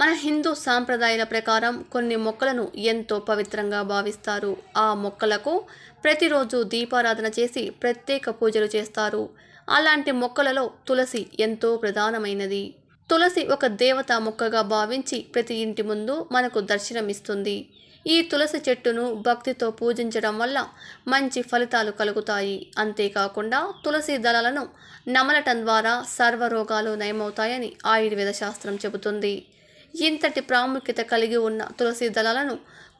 మన హిందూ సాంప్రదాయాల ప్రకారం కొన్ని మొక్కలను ఎంతో పవిత్రంగా భావిస్తారు ఆ మొక్కలకు ప్రతిరోజు దీపారాధన చేసి ప్రత్యేక పూజలు చేస్తారు అలాంటి మొక్కలలో తులసి ఎంతో ప్రధానమైనది తులసి ఒక దేవతా మొక్కగా భావించి ప్రతి ఇంటి ముందు మనకు దర్శనమిస్తుంది ఈ తులసి చెట్టును భక్తితో పూజించడం వల్ల మంచి ఫలితాలు కలుగుతాయి అంతేకాకుండా తులసి దళాలను నమలటం ద్వారా సర్వరోగాలు నయమవుతాయని ఆయుర్వేద శాస్త్రం చెబుతుంది ఇంతటి ప్రాముఖ్యత కలిగి ఉన్న తులసి దళాలను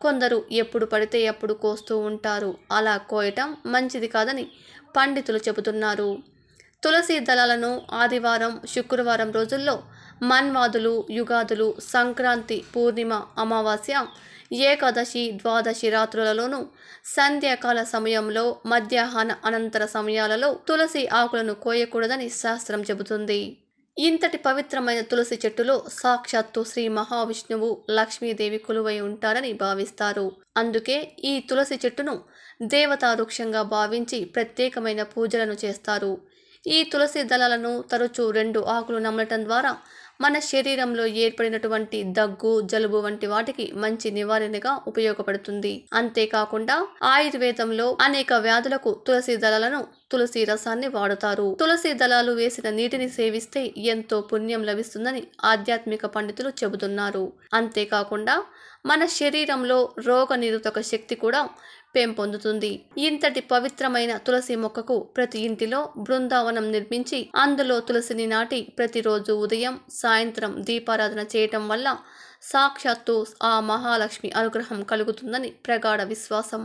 కొందరు ఎప్పుడు పడితే ఎప్పుడు కోస్తూ ఉంటారు అలా కోయటం మంచిది కాదని పండితులు చెబుతున్నారు తులసి దళాలను ఆదివారం శుక్రవారం రోజుల్లో మన్వాదులు యుగాదులు సంక్రాంతి పూర్ణిమ అమావాస్య ఏకాదశి ద్వాదశి రాత్రులలోనూ సంధ్యాకాల సమయంలో మధ్యాహ్న అనంతర సమయాలలో తులసి ఆకులను కోయకూడదని శాస్త్రం చెబుతుంది ఇంతటి పవిత్రమైన తులసి చెట్టులో సాక్షాత్తు శ్రీ మహావిష్ణువు లక్ష్మీదేవి కొలువై ఉంటారని భావిస్తారు అందుకే ఈ తులసి చెట్టును దేవతా వృక్షంగా భావించి ప్రత్యేకమైన పూజలను చేస్తారు ఈ తులసి దళాలను తరచూ రెండు ఆకులు నమ్మటం ద్వారా మన శరీరంలో ఏర్పడినటువంటి దగ్గు జలుబు వంటి వాటికి మంచి నివారణగా ఉపయోగపడుతుంది అంతేకాకుండా ఆయుర్వేదంలో అనేక వ్యాధులకు తులసి దళాలను తులసి రసాన్ని వాడుతారు తులసి దళాలు వేసిన నీటిని సేవిస్తే ఎంతో పుణ్యం లభిస్తుందని ఆధ్యాత్మిక పండితులు చెబుతున్నారు అంతేకాకుండా మన శరీరంలో రోగ నిరోధక శక్తి కూడా పెంపొందుతుంది ఇంతటి పవిత్రమైన తులసి మొక్కకు ప్రతి ఇంటిలో బృందావనం నిర్మించి అందులో తులసిని నాటి ప్రతిరోజు ఉదయం సాయంత్రం దీపారాధన చేయటం వల్ల సాక్షాత్తు ఆ మహాలక్ష్మి అనుగ్రహం కలుగుతుందని ప్రగాఢ విశ్వాసం